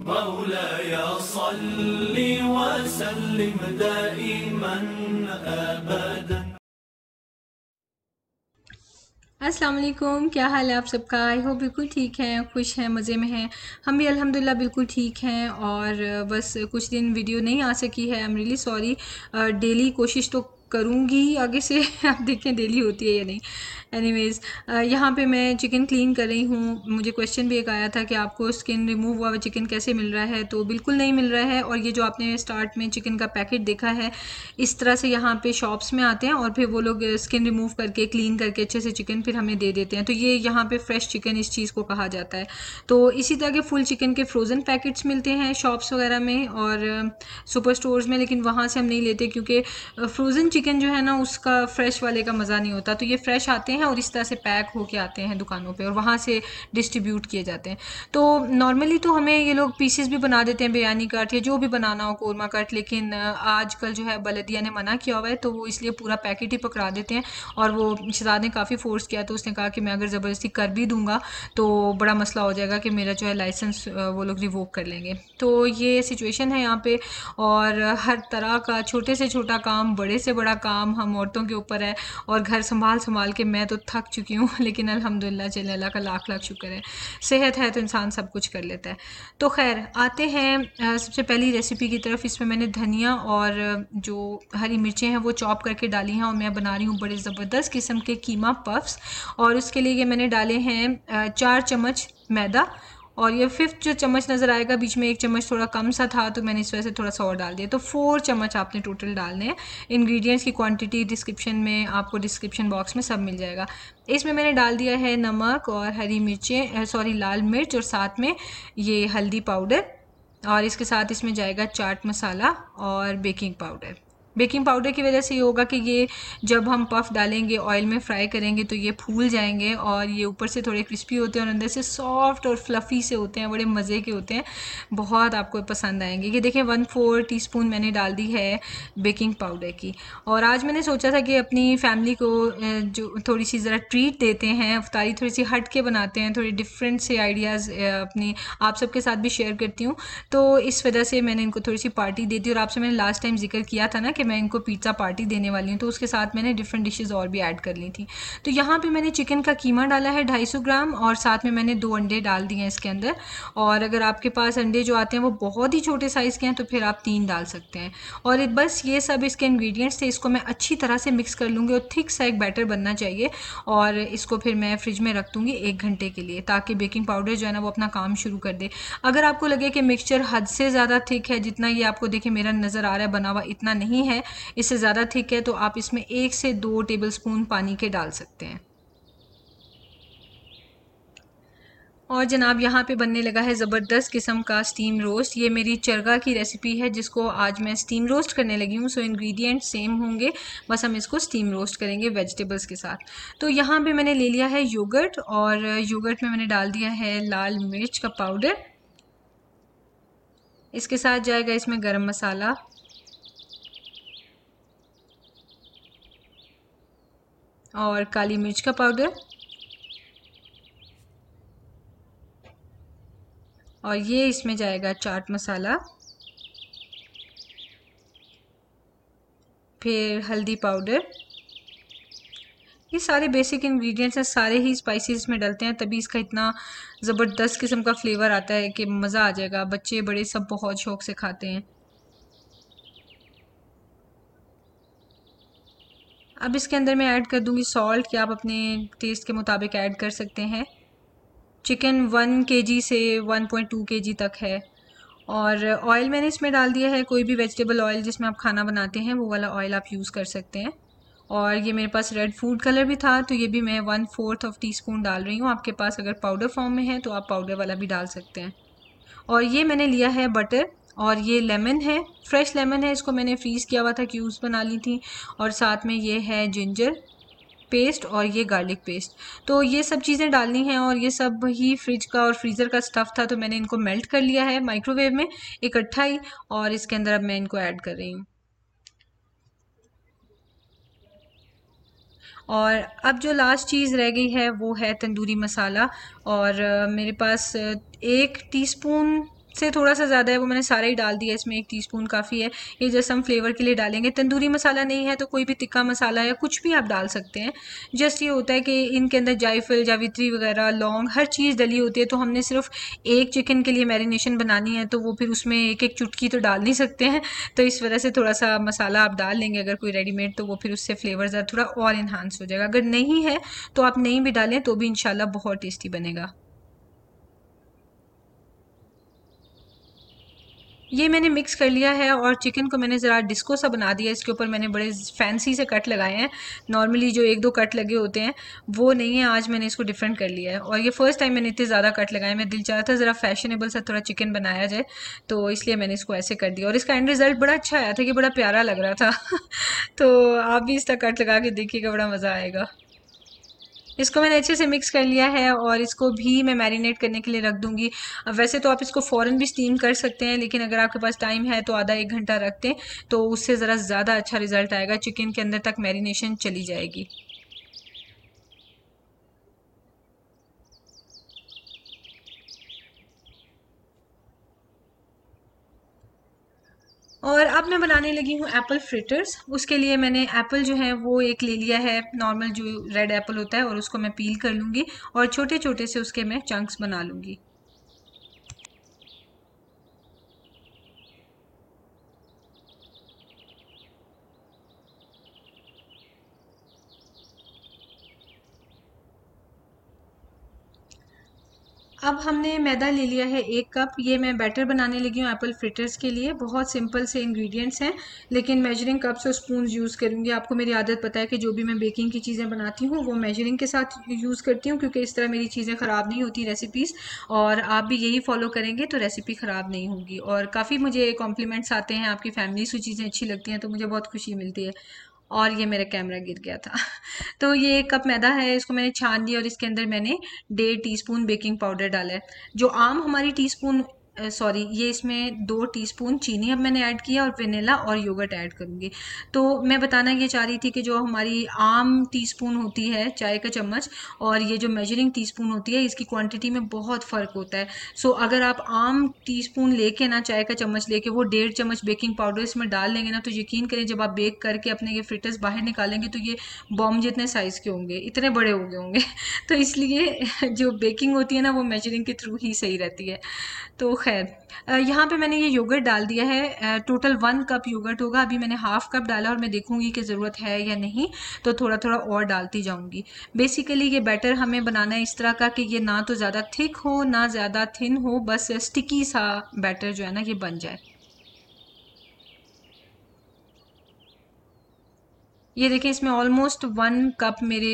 अस्सलाम वालेकुम क्या हाल है आप सबका आई होप बिल्कुल ठीक हैं खुश हैं मज़े में हैं हम भी अल्हम्दुलिल्लाह बिल्कुल ठीक हैं और बस कुछ दिन वीडियो नहीं आ सकी है I am really sorry daily कोशिश तो करूँगी आगे से आप देखें डेली होती है या नहीं एनीवेज़ uh, यहाँ पे मैं चिकन क्लीन कर रही हूँ मुझे क्वेश्चन भी एक आया था कि आपको स्किन रिमूव हुआ हुआ चिकन कैसे मिल रहा है तो बिल्कुल नहीं मिल रहा है और ये जो आपने स्टार्ट में चिकन का पैकेट देखा है इस तरह से यहाँ पे शॉप्स में आते हैं और फिर वो लोग स्किन uh, रिमूव करके क्लीन करके अच्छे से चिकन फिर हमें दे देते हैं तो ये यहाँ पर फ्रेश चिकन इस चीज़ को कहा जाता है तो इसी तरह के फुल चिकन के फ्रोज़न पैकेट्स मिलते हैं शॉप्स वगैरह में और सुपर uh, स्टोर्स में लेकिन वहाँ से हम नहीं लेते क्योंकि फ्रोज़न चिकन जो है ना उसका फ्रेश वाले का मज़ा नहीं होता तो ये फ्रेश आते हैं हैं और इस तरह से पैक होके आते हैं दुकानों पे और वहाँ से डिस्ट्रीब्यूट किए जाते हैं तो नॉर्मली तो हमें ये लोग पीसेस भी बना देते हैं बिरयानी कट या जो भी बनाना हो कौरमा कट लेकिन आजकल जो है बलदिया ने मना किया हुआ है तो वो इसलिए पूरा पैकेट ही पकड़ा देते हैं और वो शहजाद ने काफ़ी फोर्स किया तो उसने कहा कि मैं अगर ज़बरदस्ती कर भी दूंगा तो बड़ा मसला हो जाएगा कि मेरा जो है लाइसेंस वो लोग रिवोक कर लेंगे तो ये सिचुएशन है यहाँ पे और हर तरह का छोटे से छोटा काम बड़े से बड़ा काम हम औरतों के ऊपर है और घर संभाल संभाल के मैं तो थक चुकी हूँ लेकिन अल्हम्दुलिल्लाह चले अल्लाह का लाख लाख शुक्र है सेहत है तो इंसान सब कुछ कर लेता है तो खैर आते हैं सबसे पहली रेसिपी की तरफ इसमें मैंने धनिया और जो हरी मिर्चें हैं वो चॉप करके डाली हैं और मैं बना रही हूँ बड़े ज़बरदस्त किस्म के कीमा पफ्स और उसके लिए ये मैंने डाले हैं चार चम्मच मैदा और ये फिफ्थ जो चम्मच नज़र आएगा बीच में एक चम्मच थोड़ा कम सा था तो मैंने इस वजह से थोड़ा सा और डाल दिया तो फोर चम्मच आपने टोटल डालने हैं इंग्रेडिएंट्स की क्वांटिटी डिस्क्रिप्शन में आपको डिस्क्रिप्शन बॉक्स में सब मिल जाएगा इसमें मैंने डाल दिया है नमक और हरी मिर्चें सॉरी लाल मिर्च और साथ में ये हल्दी पाउडर और इसके साथ इसमें जाएगा चाट मसाला और बेकिंग पाउडर बेकिंग पाउडर की वजह से ये होगा कि ये जब हम पफ डालेंगे ऑयल में फ्राई करेंगे तो ये फूल जाएंगे और ये ऊपर से थोड़े क्रिस्पी होते हैं और अंदर से सॉफ्ट और फ्लफ़ी से होते हैं बड़े मज़े के होते हैं बहुत आपको पसंद आएंगे ये देखें वन फोर टी स्पून मैंने डाल दी है बेकिंग पाउडर की और आज मैंने सोचा था कि अपनी फैमिली को जो थोड़ी सी ज़रा ट्रीट देते हैं अफ्तारी थोड़ी सी हट के बनाते हैं थोड़ी डिफरेंट से आइडियाज़ अपनी आप सबके साथ भी शेयर करती हूँ तो इस वजह से मैंने इनको थोड़ी सी पार्टी दे दी और आपसे मैंने लास्ट टाइम जिक्र किया था ना कि मैं इनको पिज़्ज़ा पार्टी देने वाली हूँ तो उसके साथ मैंने डिफरेंट डिशेज़ और भी ऐड कर ली थी तो यहाँ पर मैंने चिकन का कीमा डाला है ढाई ग्राम और साथ में मैंने दो अंडे डाल दिए हैं इसके अंदर और अगर आपके पास अंडे जो आते हैं वो बहुत ही छोटे साइज़ के हैं तो फिर आप तीन डाल सकते हैं और बस ये सब इसके इन्ग्रीडियंट्स थे इसको मैं अच्छी तरह से मिक्स कर लूँगी और थिक सा एक बैटर बनना चाहिए और इसको फिर मैं फ्रिज में रख दूँगी एक घंटे के लिए ताकि बेकिंग पाउडर जो है ना वो अपना काम शुरू कर दे अगर आपको लगे कि मिक्सचर हद से ज़्यादा थिक है जितना ये आपको देखें मेरा नज़र आ रहा है बना हुआ इतना नहीं है है इससे ज़्यादा थिक है तो आप इसमें एक से दो स्पून पानी के डाल सकते हैं और जनाब यहाँ पे बनने लगा है ज़बरदस्त किस्म का स्टीम रोस्ट ये मेरी चरगा की रेसिपी है जिसको आज मैं स्टीम रोस्ट करने लगी हूँ सो इंग्रेडिएंट सेम होंगे बस हम इसको स्टीम रोस्ट करेंगे वेजिटेबल्स के साथ तो यहाँ पे मैंने ले लिया है योगर्ट और योगर्ट में मैंने डाल दिया है लाल मिर्च का पाउडर इसके साथ जाएगा इसमें गर्म मसाला और काली मिर्च का पाउडर और ये इसमें जाएगा चाट मसाला फिर हल्दी पाउडर ये सारे बेसिक इंग्रेडिएंट्स हैं सारे ही स्पाइसी में डलते हैं तभी इसका इतना ज़बरदस्त किस्म का फ्लेवर आता है कि मज़ा आ जाएगा बच्चे बड़े सब बहुत शौक से खाते हैं अब इसके अंदर मैं ऐड कर दूँगी सॉल्ट कि आप अपने टेस्ट के मुताबिक ऐड कर सकते हैं चिकन वन के जी से वन पॉइंट टू के जी तक है और ऑयल मैंने इसमें डाल दिया है कोई भी वेजिटेबल ऑयल जिसमें आप खाना बनाते हैं वो वाला ऑयल आप यूज़ कर सकते हैं और ये मेरे पास रेड फूड कलर भी था तो ये भी मैं one fourth of teaspoon डाल रही हूँ आपके पास अगर पाउडर फॉर्म में है तो आप पाउडर वाला भी डाल सकते हैं और ये मैंने लिया है बटर और ये लेमन है फ्रेश लेमन है इसको मैंने फ्रीज़ किया हुआ था क्यूब्स बना ली थी और साथ में ये है जिंजर पेस्ट और ये गार्लिक पेस्ट तो ये सब चीज़ें डालनी हैं और ये सब ही फ्रिज का और फ्रीज़र का स्टफ़ था तो मैंने इनको मेल्ट कर लिया है माइक्रोवेव में इकट्ठा ही और इसके अंदर अब मैं इनको ऐड कर रही हूँ और अब जो लास्ट चीज़ रह गई है वो है तंदूरी मसाला और मेरे पास एक टीस्पून से थोड़ा सा ज़्यादा है वो मैंने सारा ही डाल दिया इसमें एक टीस्पून काफ़ी है ये जैसे हम फ्लेवर के लिए डालेंगे तंदूरी मसाला नहीं है तो कोई भी तिक्का मसाला या कुछ भी आप डाल सकते हैं जस्ट ये होता है कि इनके अंदर जायफल जावित्री वगैरह लौंग हर चीज़ डली होती है तो हमने सिर्फ एक चिकन के लिए मैरिनेशन बनानी है तो वो फिर उसमें एक एक चुटकी तो डाल नहीं सकते हैं तो इस वजह से थोड़ा सा मसाला आप डाल लेंगे अगर कोई रेडीमेड तो वो फिर उससे फ्लेवर ज़्यादा थोड़ा और इन्हांस हो जाएगा अगर नहीं है तो आप नहीं भी डालें तो भी इन बहुत टेस्टी बनेगा ये मैंने मिक्स कर लिया है और चिकन को मैंने ज़रा डिस्को सा बना दिया इसके ऊपर मैंने बड़े फैंसी से कट लगाए हैं नॉर्मली जो एक दो कट लगे होते हैं वो नहीं है आज मैंने इसको डिफरेंट कर लिया है और ये फर्स्ट टाइम मैंने इतने ज़्यादा कट लगाए मैं दिल चाह था ज़रा फैशनेबल सा थोड़ा चिकन बनाया जाए तो इसलिए मैंने इसको ऐसे कर दिया और इसका एंड रिज़ल्ट बड़ा अच्छा आया था कि बड़ा प्यारा लग रहा था तो आप भी इसका कट लगा के देखिएगा बड़ा मज़ा आएगा इसको मैंने अच्छे से मिक्स कर लिया है और इसको भी मैं मैरिनेट करने के लिए रख दूँगी वैसे तो आप इसको फ़ौरन भी स्टीम कर सकते हैं लेकिन अगर आपके पास टाइम है तो आधा एक घंटा रखते हैं तो उससे ज़रा ज़्यादा अच्छा रिज़ल्ट आएगा चिकन के अंदर तक मैरिनेशन चली जाएगी और अब मैं बनाने लगी हूँ एप्पल फ्रिटर्स उसके लिए मैंने एप्पल जो है वो एक ले लिया है नॉर्मल जो रेड एप्पल होता है और उसको मैं पील कर लूँगी और छोटे छोटे से उसके मैं चंक्स बना लूँगी अब हमने मैदा ले लिया है एक कप ये मैं बैटर बनाने लगी हूँ एप्पल फ्रिटर्स के लिए बहुत सिंपल से इंग्रेडिएंट्स हैं लेकिन मेजरिंग कप्स और स्पून यूज़ करूँगी आपको मेरी आदत पता है कि जो भी मैं बेकिंग की चीज़ें बनाती हूँ वो मेजरिंग के साथ यूज़ करती हूँ क्योंकि इस तरह मेरी चीज़ें ख़राब नहीं होती रेसिपीज़ और आप भी यही फॉलो करेंगे तो रेसिपी ख़राब नहीं होगी और काफ़ी मुझे कॉम्प्लीमेंट्स आते हैं आपकी फैमिली से चीज़ें अच्छी लगती हैं तो मुझे बहुत खुशी मिलती है और ये मेरा कैमरा गिर गया था तो ये एक कप मैदा है इसको मैंने छान लिया और इसके अंदर मैंने डेढ़ टीस्पून बेकिंग पाउडर डाला है जो आम हमारी टीस्पून सॉरी ये इसमें दो टीस्पून चीनी अब मैंने ऐड किया और वेनेला और योगर्ट ऐड करूँगी तो मैं बताना ये चाह रही थी कि जो हमारी आम टीस्पून होती है चाय का चम्मच और ये जो मेजरिंग टीस्पून होती है इसकी क्वांटिटी में बहुत फ़र्क होता है सो अगर आप आम टीस्पून लेके ना चाय का चम्मच लेके वो डेढ़ चम्मच बेकिंग पाउडर इसमें डाल लेंगे ना तो यकीन करें जब आप बेक करके अपने ये फ्रिटर्स बाहर निकालेंगे तो ये बॉम जितने साइज़ के होंगे इतने बड़े हो गए होंगे तो इसलिए जो बेकिंग होती है ना वो मेजरिंग के थ्रू ही सही रहती है तो खैर यहाँ पे मैंने ये योगर्ट डाल दिया है टोटल वन कप योगर्ट होगा अभी मैंने हाफ कप डाला और मैं देखूँगी कि ज़रूरत है या नहीं तो थोड़ा थोड़ा और डालती जाऊँगी बेसिकली ये बैटर हमें बनाना है इस तरह का कि ये ना तो ज़्यादा थिक हो ना ज़्यादा थिन हो बस स्टिकी सा बैटर जो है ना ये बन जाए ये देखें इसमें ऑलमोस्ट वन कप मेरे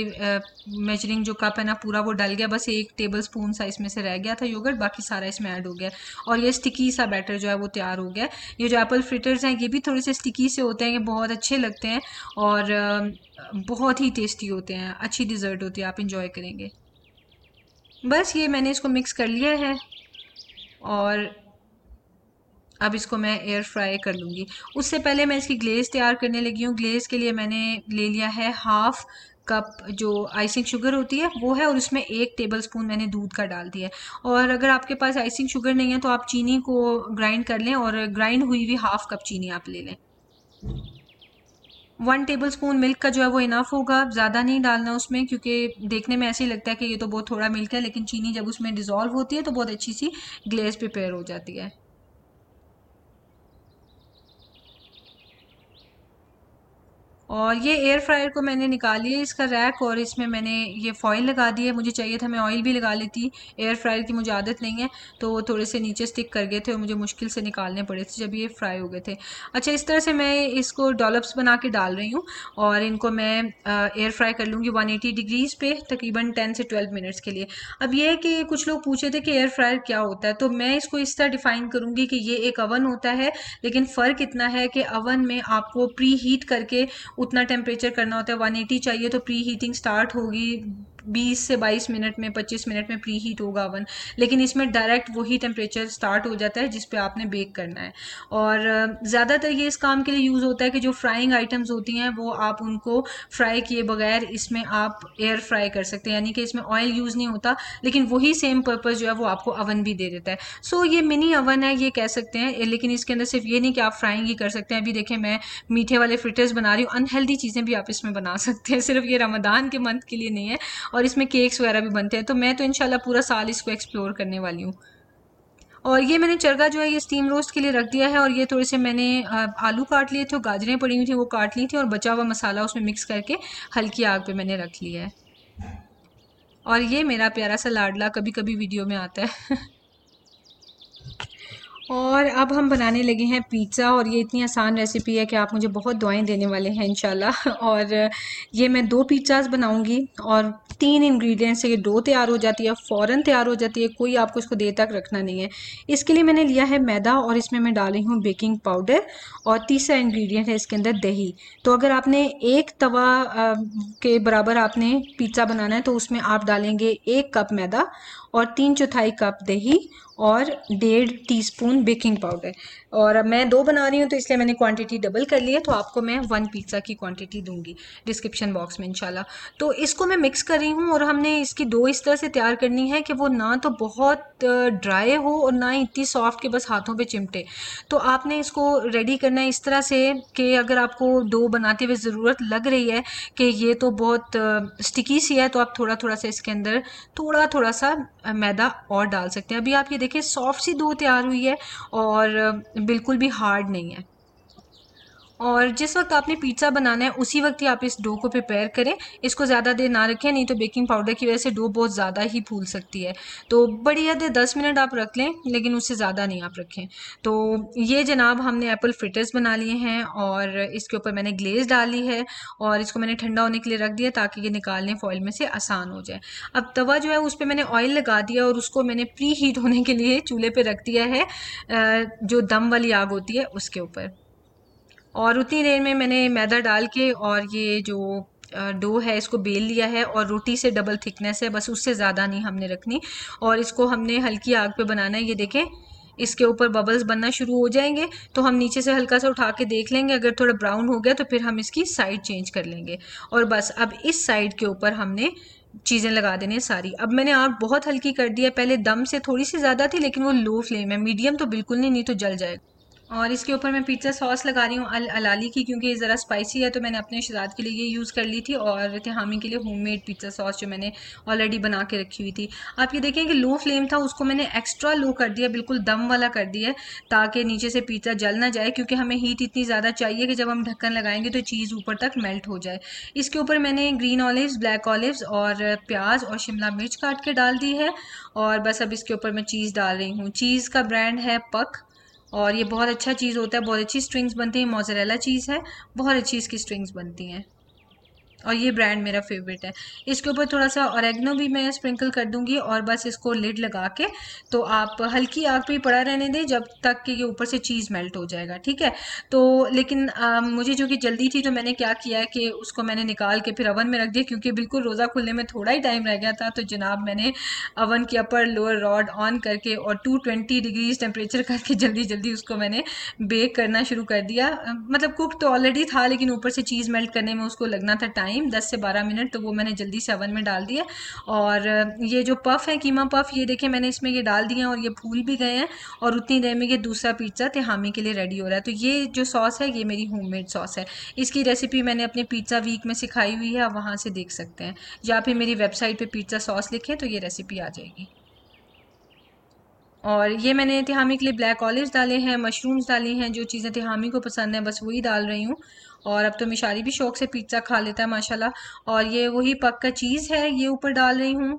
मेजरिंग जो कप है ना पूरा वो डल गया बस एक टेबल स्पून सा इसमें से रह गया था योगर्ट बाकी सारा इसमें ऐड हो गया और ये स्टिकी सा बैटर जो है वो तैयार हो गया ये जो एप्पल फ्रिटर्स हैं ये भी थोड़े से स्टिकी से होते हैं ये बहुत अच्छे लगते हैं और बहुत ही टेस्टी होते हैं अच्छी डिज़र्ट होती है आप इंजॉय करेंगे बस ये मैंने इसको मिक्स कर लिया है और अब इसको मैं एयर फ्राई कर लूँगी उससे पहले मैं इसकी ग्लेज़ तैयार करने लगी हूँ ग्लेज़ के लिए मैंने ले लिया है हाफ़ कप जो आइसिंग शुगर होती है वो है और उसमें एक टेबल स्पून मैंने दूध का डाल दिया है और अगर आपके पास आइसिंग शुगर नहीं है तो आप चीनी को ग्राइंड कर लें और ग्राइंड हुई हुई हाफ़ कप चीनी आप ले लें वन टेबल स्पून मिल्क का जो है वो इनफ होगा ज़्यादा नहीं डालना उसमें क्योंकि देखने में ऐसे ही लगता है कि ये तो बहुत थोड़ा मिल्क है लेकिन चीनी जब उसमें डिज़ोल्व होती है तो बहुत अच्छी सी ग्लेज प्रिपेयर हो जाती है और ये एयर फ्रायर को मैंने निकाली है इसका रैक और इसमें मैंने ये फॉइल लगा दी है मुझे चाहिए था मैं ऑयल भी लगा लेती एयर फ्रायर की मुझे आदत नहीं है तो वो थोड़े से नीचे स्टिक कर गए थे और मुझे मुश्किल से निकालने पड़े थे जब ये फ्राई हो गए थे अच्छा इस तरह से मैं इसको डॉलप्स बना के डाल रही हूँ और इनको मैं एयर फ्राई कर लूँगी वन एटी डिग्रीज़ पे तकरीबन टेन से ट्वेल्व मिनट्स के लिए अब यह है कि कुछ लोग पूछे थे कि एयर फ्रायर क्या होता है तो मैं इसको इस तरह डिफ़ाइन करूँगी कि ये एक अवन होता है लेकिन फ़र्क इतना है कि अवन में आपको प्री हीट करके उतना टेम्परेचर करना होता है 180 चाहिए तो प्री हीटिंग स्टार्ट होगी बीस से बाईस मिनट में पच्चीस मिनट में प्री हीट होगा ओवन लेकिन इसमें डायरेक्ट वही टेम्परेचर स्टार्ट हो जाता है जिसपे आपने बेक करना है और ज़्यादातर ये इस काम के लिए यूज़ होता है कि जो फ्राइंग आइटम्स होती हैं वो आप उनको फ्राई किए बगैर इसमें आप एयर फ्राई कर सकते हैं यानी कि इसमें ऑयल यूज़ नहीं होता लेकिन वही सेम पर्पज़ जो है वो आपको अवन भी दे देता है सो ये मिनी अवन है ये कह सकते हैं लेकिन इसके अंदर सिर्फ ये नहीं कि आप फ्राइंग ही कर सकते हैं अभी देखें मैं मीठे वाले फ्रिटर्स बना रही हूँ अनहेल्दी चीज़ें भी आप इसमें बना सकते हैं सिर्फ ये रमदान के मंथ के लिए नहीं है और इसमें केक्स वगैरह भी बनते हैं तो मैं तो इनशाला पूरा साल इसको एक्सप्लोर करने वाली हूँ और ये मैंने चरगा जो है ये स्टीम रोस्ट के लिए रख दिया है और ये थोड़े से मैंने आलू काट लिए थे गाजरें पड़ी हुई थी वो काट ली थी और बचा हुआ मसाला उसमें मिक्स करके हल्की आग पे मैंने रख लिया है और ये मेरा प्यारा सा लाडला कभी कभी वीडियो में आता है और अब हम बनाने लगे हैं पिज़्ज़ा और ये इतनी आसान रेसिपी है कि आप मुझे बहुत दुआएं देने वाले हैं इंशाल्लाह और ये मैं दो पिज़्ज़ाज बनाऊंगी और तीन इंग्रेडिएंट्स से ये डो तैयार हो जाती है फ़ौरन तैयार हो जाती है कोई आपको इसको देर तक रखना नहीं है इसके लिए मैंने लिया है मैदा और इसमें मैं डाली हूँ बेकिंग पाउडर और तीसरा इन्ग्रीडियंट है इसके अंदर दही तो अगर आपने एक तवा के बराबर आपने पिज़्ज़ा बनाना है तो उसमें आप डालेंगे एक कप मैदा और तीन चौथाई कप दही और डेढ़ टीस्पून बेकिंग पाउडर और मैं दो बना रही हूँ तो इसलिए मैंने क्वांटिटी डबल कर ली है तो आपको मैं वन पिज़्ज़ा की क्वांटिटी दूंगी डिस्क्रिप्शन बॉक्स में इंशाल्लाह तो इसको मैं मिक्स कर रही हूँ और हमने इसकी दो इस तरह से तैयार करनी है कि वो ना तो बहुत ड्राई हो और ना ही इतनी सॉफ्ट कि बस हाथों पर चिमटे तो आपने इसको रेडी करना है इस तरह से कि अगर आपको दो बनाते हुए ज़रूरत लग रही है कि ये तो बहुत स्टिकी सी है तो आप थोड़ा थोड़ा सा इसके अंदर थोड़ा थोड़ा सा मैदा और डाल सकते हैं अभी आप ये देखें सॉफ्ट सी दो तैयार हुई है और बिल्कुल भी हार्ड नहीं है और जिस वक्त आपने पिज़्ज़ा बनाना है उसी वक्त ही आप इस डो को प्रिपेयर करें इसको ज़्यादा देर ना रखें नहीं तो बेकिंग पाउडर की वजह से डो बहुत ज़्यादा ही फूल सकती है तो बड़ी हद दस मिनट आप रख लें लेकिन उससे ज़्यादा नहीं आप रखें तो ये जनाब हमने एप्पल फ्रिटर्स बना लिए हैं और इसके ऊपर मैंने ग्लेज डाली है और इसको मैंने ठंडा होने के लिए रख दिया ताकि ये निकालने फॉइल में से आसान हो जाए अब तवा जो है उस पर मैंने ऑयल लगा दिया और उसको मैंने प्री हीट होने के लिए चूल्हे पर रख दिया है जो दम वाली आग होती है उसके ऊपर और उतनी देर में मैंने मैदा डाल के और ये जो डो है इसको बेल लिया है और रोटी से डबल थिकनेस है बस उससे ज़्यादा नहीं हमने रखनी और इसको हमने हल्की आग पे बनाना है ये देखें इसके ऊपर बबल्स बनना शुरू हो जाएंगे तो हम नीचे से हल्का सा उठा के देख लेंगे अगर थोड़ा ब्राउन हो गया तो फिर हम इसकी साइड चेंज कर लेंगे और बस अब इस साइड के ऊपर हमने चीज़ें लगा देने सारी अब मैंने आग बहुत हल्की कर दिया पहले दम से थोड़ी सी ज़्यादा थी लेकिन वो लो फ्लेम है मीडियम तो बिल्कुल नहीं नहीं तो जल जाएगा और इसके ऊपर मैं पिज़्ज़ा सॉस लगा रही हूँ अल अलाली की क्योंकि ये ज़रा स्पाइसी है तो मैंने अपने शराब के लिए ये यूज़ कर ली थी और तिहामी के लिए होममेड पिज़्ज़ा सॉस जो मैंने ऑलरेडी बना के रखी हुई थी आप ये देखें कि लो फ्लेम था उसको मैंने एक्स्ट्रा लो कर दिया बिल्कुल दम वाला कर दिया ताकि नीचे से पिज़्ज़ा जल ना जाए क्योंकि हमें हीट इतनी ज़्यादा चाहिए कि जब हम ढक्कन लगाएंगे तो चीज़ ऊपर तक मेल्ट हो जाए इसके ऊपर मैंने ग्रीन ऑलिव्स ब्लैक ऑलिव्स और प्याज और शिमला मिर्च काट के डाल दी है और बस अब इसके ऊपर मैं चीज़ डाल रही हूँ चीज़ का ब्रांड है पक और ये बहुत अच्छा चीज़ होता है बहुत अच्छी स्ट्रिंग्स बनती हैं मोज़रेला चीज़ है बहुत अच्छी इसकी स्ट्रिंग्स बनती हैं और ये ब्रांड मेरा फेवरेट है इसके ऊपर थोड़ा सा औरगनो भी मैं स्प्रिंकल कर दूंगी और बस इसको लिड लगा के तो आप हल्की आग पे पड़ा रहने दें जब तक कि ये ऊपर से चीज़ मेल्ट हो जाएगा ठीक है तो लेकिन आ, मुझे जो कि जल्दी थी तो मैंने क्या किया है कि उसको मैंने निकाल के फिर अवन में रख दिया क्योंकि बिल्कुल रोज़ा खुलने में थोड़ा ही टाइम रह गया था तो जनाब मैंने अवन की अपर लोअर रॉड ऑन करके और ट्वेंटी डिग्रीज टेम्परेचर करके जल्दी जल्दी उसको मैंने बेक करना शुरू कर दिया मतलब कुक तो ऑलरेडी था लेकिन ऊपर से चीज़ मेल्ट करने में उसको लगना था टाइम टाइम 10 से 12 मिनट तो वो मैंने जल्दी से अवन में डाल दिया और ये जो पफ़ है कीमा पफ़ ये देखें मैंने इसमें ये डाल दिए और ये फूल भी गए हैं और उतनी देर में ये दूसरा पिज्ज़ा तिहामी के लिए रेडी हो रहा है तो ये जो सॉस है ये मेरी होम सॉस है इसकी रेसिपी मैंने अपने पिज्ज़ा वीक में सिखाई हुई है आप वहाँ से देख सकते हैं या फिर मेरी वेबसाइट पर पिज्ज़ा सॉस लिखें तो ये रेसिपी आ जाएगी और ये मैंने तिहामी के लिए ब्लैक ऑलिव डाले हैं मशरूम्स डाले हैं जो चीज़ें तिहामी को पसंद है बस वही डाल रही हूँ और अब तो मिशारी भी शौक से पिज्ज़ा खा लेता है माशाल्लाह और ये वही पक्का चीज़ है ये ऊपर डाल रही हूँ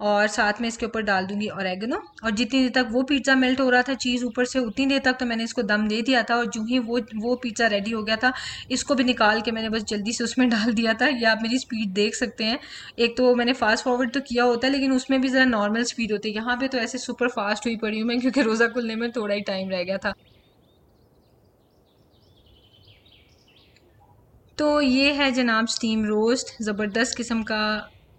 और साथ में इसके ऊपर डाल दूंगी एगनो और जितनी देर तक वो पिज़्ज़ा मेल्ट हो रहा था चीज़ ऊपर से उतनी देर तक तो मैंने इसको दम दे दिया था और जो ही वो वो पिज़्ज़ा रेडी हो गया था इसको भी निकाल के मैंने बस जल्दी से उसमें डाल दिया था या आप मेरी स्पीड देख सकते हैं एक तो मैंने फास्ट फॉरवर्ड तो किया होता है लेकिन उसमें भी ज़रा नॉर्मल स्पीड होती है यहाँ पर तो ऐसे सुपर फास्ट हुई पड़ी हूँ मैं क्योंकि रोज़ा खुलने में थोड़ा ही टाइम रह गया था तो ये है जनाब स्टीम रोस्ट ज़बरदस्त किस्म का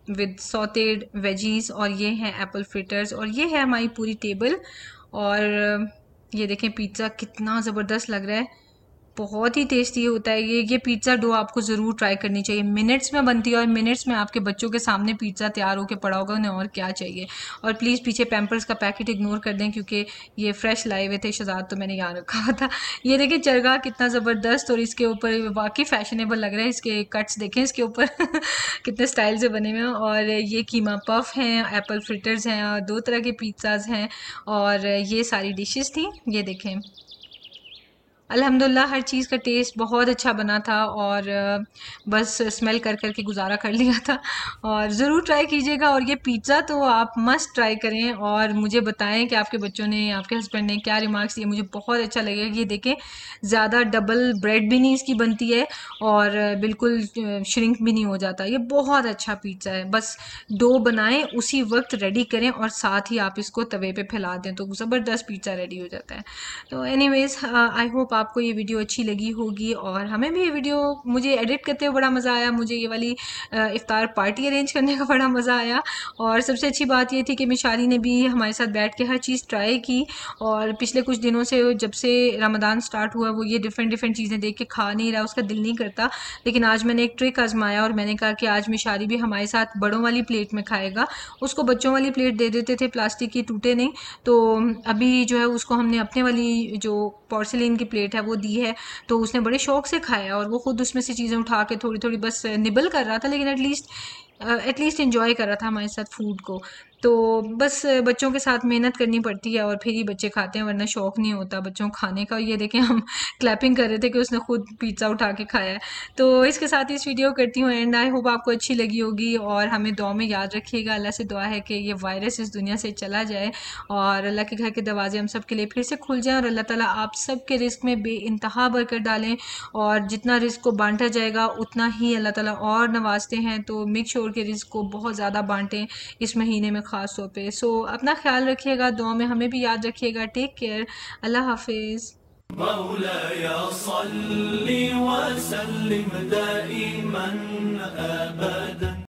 विद सॉटेड वेजीज और ये हैं एप्पल फ्रिटर्स और ये है हमारी पूरी टेबल और ये देखें पिज़्ज़ा कितना ज़बरदस्त लग रहा है बहुत ही टेस्टी होता है ये ये पिज़्ज़ा डो आपको ज़रूर ट्राई करनी चाहिए मिनट्स में बनती है और मिनट्स में आपके बच्चों के सामने पिज़्ज़ा तैयार होकर पड़ा होगा उन्हें और क्या चाहिए और प्लीज़ पीछे पैम्पर्स का पैकेट इग्नोर कर दें क्योंकि ये फ्रेश लाए हुए थे शहजाद तो मैंने यहाँ रखा था ये देखिए चरगा कितना ज़बरदस्त और इसके ऊपर वाकई फैशनेबल लग रहा है इसके कट्स देखें इसके ऊपर कितने स्टाइल से बने हुए हैं और ये कीमा पफ हैं एप्पल फ्रिटर्स हैं और दो तरह के पिज़्ज़ाज हैं और ये सारी डिशेज थी ये देखें अल्हम्दुलिल्लाह हर चीज़ का टेस्ट बहुत अच्छा बना था और बस स्मेल कर कर के गुजारा कर लिया था और ज़रूर ट्राई कीजिएगा और ये पिज़्ज़ा तो आप मस्ट ट्राई करें और मुझे बताएं कि आपके बच्चों ने आपके हस्बैंड ने क्या रिमार्क्स दिए मुझे बहुत अच्छा लगेगा कि ये देखें ज़्यादा डबल ब्रेड भी नहीं इसकी बनती है और बिल्कुल श्रिंक भी नहीं हो जाता ये बहुत अच्छा पिज़्ज़ा है बस डो बनाएँ उसी वक्त रेडी करें और साथ ही आप इसको तवे पर फैला दें तो ज़बरदस्त पिज़्ज़ा रेडी हो जाता है तो एनी आई होप आपको ये वीडियो अच्छी लगी होगी और हमें भी ये वीडियो मुझे एडिट करते हुए बड़ा मज़ा आया मुझे ये वाली इफ़ार पार्टी अरेंज करने का बड़ा मज़ा आया और सबसे अच्छी बात ये थी कि मिशारी ने भी हमारे साथ बैठ के हर चीज़ ट्राई की और पिछले कुछ दिनों से जब से रमदान स्टार्ट हुआ वो ये डिफरेंट डिफरेंट चीज़ें देख के खा नहीं रहा उसका दिल नहीं करता लेकिन आज मैंने एक ट्रिक आजमाया और मैंने कहा कि आज मिशारी भी हमारे साथ बड़ों वाली प्लेट में खाएगा उसको बच्चों वाली प्लेट दे देते थे प्लास्टिक की टूटे नहीं तो अभी जो है उसको हमने अपने वाली जो पॉर्सिलिन की प्लेट प्लेट है वो दी है तो उसने बड़े शौक से खाया और वो खुद उसमें से चीज़ें उठा के थोड़ी थोड़ी बस निबल कर रहा था लेकिन एटलीस्ट एटलीस्ट इन्जॉय कर रहा था हमारे साथ फूड को तो बस बच्चों के साथ मेहनत करनी पड़ती है और फिर ही बच्चे खाते हैं वरना शौक नहीं होता बच्चों को खाने का ये देखें हम क्लैपिंग कर रहे थे कि उसने खुद पिज़्ज़ा उठा के खाया है तो इसके साथ इस वीडियो करती हूँ एंड आई होप आपको अच्छी लगी होगी और हमें दुआ में याद रखिएगा अल्लाह से दुआ है कि ये वायरस इस दुनिया से चला जाए और अल्लाह के घर के दरवाजे हम सब के लिए फिर से खुल जाएँ और अल्लाह ताला आप सब के रिस्क में बे इंतहा बरकर डालें और जितना रिस्क को बांटा जाएगा उतना ही अल्लाह ताला और नवाजते हैं तो मेक श्योर के रिस्क को बहुत ज़्यादा बांटें इस महीने में तौर पे सो अपना ख्याल रखिएगा दुआ में हमें भी याद रखिएगा टेक केयर अल्लाह हाफिज़ يا صل وسلم دائما ابدا